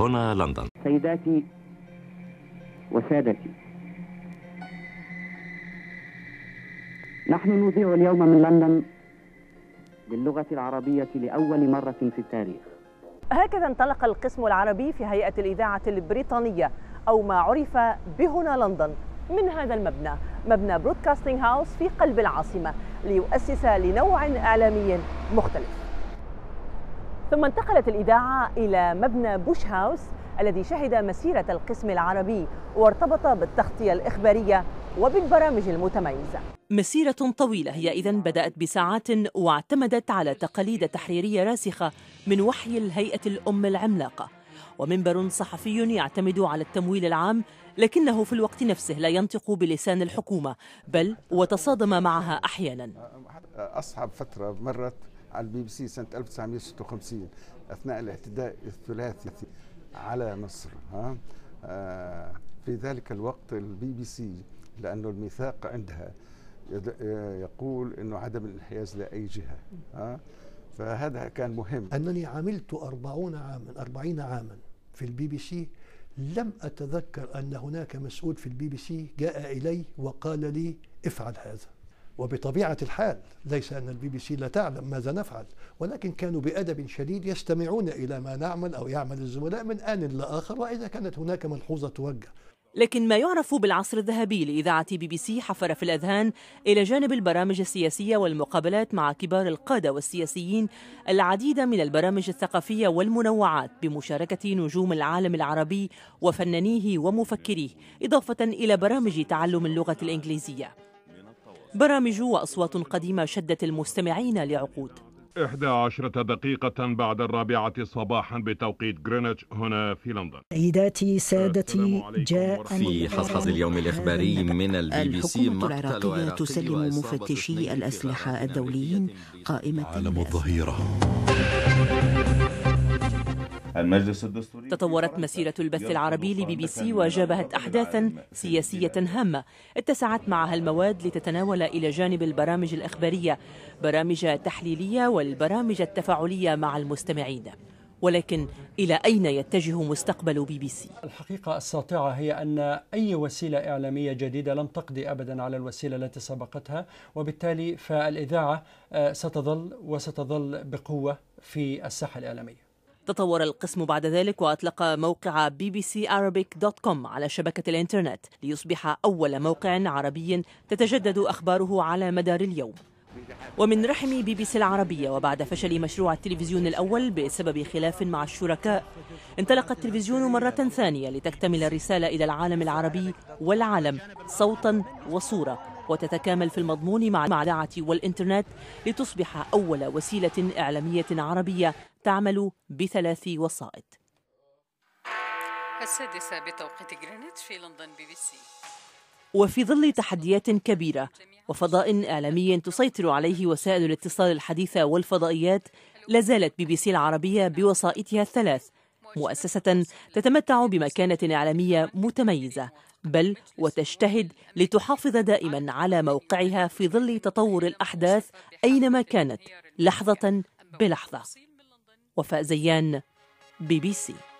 هنا لندن سيداتي وسادتي نحن نذيع اليوم من لندن باللغة العربية لأول مرة في التاريخ هكذا انطلق القسم العربي في هيئة الإذاعة البريطانية أو ما عرف بهنا لندن من هذا المبنى مبنى برودكاستنج هاوس في قلب العاصمة ليؤسس لنوع إعلامي مختلف ثم انتقلت الإذاعة إلى مبنى بوش هاوس الذي شهد مسيرة القسم العربي وارتبط بالتغطية الإخبارية وبالبرامج المتميزة مسيرة طويلة هي إذا بدأت بساعات واعتمدت على تقاليد تحريرية راسخة من وحي الهيئة الأم العملاقة ومنبر صحفي يعتمد على التمويل العام لكنه في الوقت نفسه لا ينطق بلسان الحكومة بل وتصادم معها أحيانا أصعب فترة مرت على البي بي سي سنة 1956 أثناء الاعتداء الثلاثي على مصر ها آه، في ذلك الوقت البي بي سي لأنه الميثاق عندها يقول أنه عدم الانحياز لأي جهة ها فهذا كان مهم أنني عملت أربعون عاما أربعين عاما في البي بي سي لم أتذكر أن هناك مسؤول في البي بي سي جاء إلي وقال لي افعل هذا وبطبيعة الحال ليس أن البي بي سي لا تعلم ماذا نفعل ولكن كانوا بأدب شديد يستمعون إلى ما نعمل أو يعمل الزملاء من آن لآخر وإذا كانت هناك ملحوظة توجه لكن ما يعرف بالعصر الذهبي لإذاعة بي بي سي حفر في الأذهان إلى جانب البرامج السياسية والمقابلات مع كبار القادة والسياسيين العديد من البرامج الثقافية والمنوعات بمشاركة نجوم العالم العربي وفنانيه ومفكريه إضافة إلى برامج تعلم اللغة الإنجليزية برامج وأصوات قديمة شدت المستمعين لعقود إحدى عشرة دقيقة بعد الرابعة صباحا بتوقيت غرينتش هنا في لندن سيداتي سادتي جاء في حصحص اليوم الإخباري من البي بي سي العراقية تسلم مفتشي الأسلحة الدوليين قائمة عالم الظهيرة المجلس الدستوري تطورت مسيرة البث العربي لبي بي سي وجابهت أحداثا سياسية هامة اتسعت معها المواد لتتناول إلى جانب البرامج الإخبارية برامج تحليلية والبرامج التفاعلية مع المستمعين ولكن إلى أين يتجه مستقبل بي بي سي؟ الحقيقة الساطعة هي أن أي وسيلة إعلامية جديدة لم تقضي أبدا على الوسيلة التي سبقتها وبالتالي فالإذاعة آه، ستظل وستظل بقوة في الساحة الإعلامية تطور القسم بعد ذلك وأطلق موقع bbcarabic.com على شبكة الإنترنت ليصبح أول موقع عربي تتجدد أخباره على مدار اليوم ومن رحم بي بي سي العربية وبعد فشل مشروع التلفزيون الأول بسبب خلاف مع الشركاء انطلق التلفزيون مرة ثانية لتكتمل الرسالة إلى العالم العربي والعالم صوتا وصورة وتتكامل في المضمون مع الدعة والإنترنت لتصبح أول وسيلة إعلامية عربية تعمل بثلاث وسائط السادسة بتوقيت جرينتش في لندن بي بي سي وفي ظل تحديات كبيرة وفضاء إعلامي تسيطر عليه وسائل الاتصال الحديثة والفضائيات لازالت بي بي سي العربية بوسائطها الثلاث مؤسسة تتمتع بمكانة إعلامية متميزة بل وتجتهد لتحافظ دائما على موقعها في ظل تطور الأحداث أينما كانت لحظة بلحظة وفاء زيان بي بي سي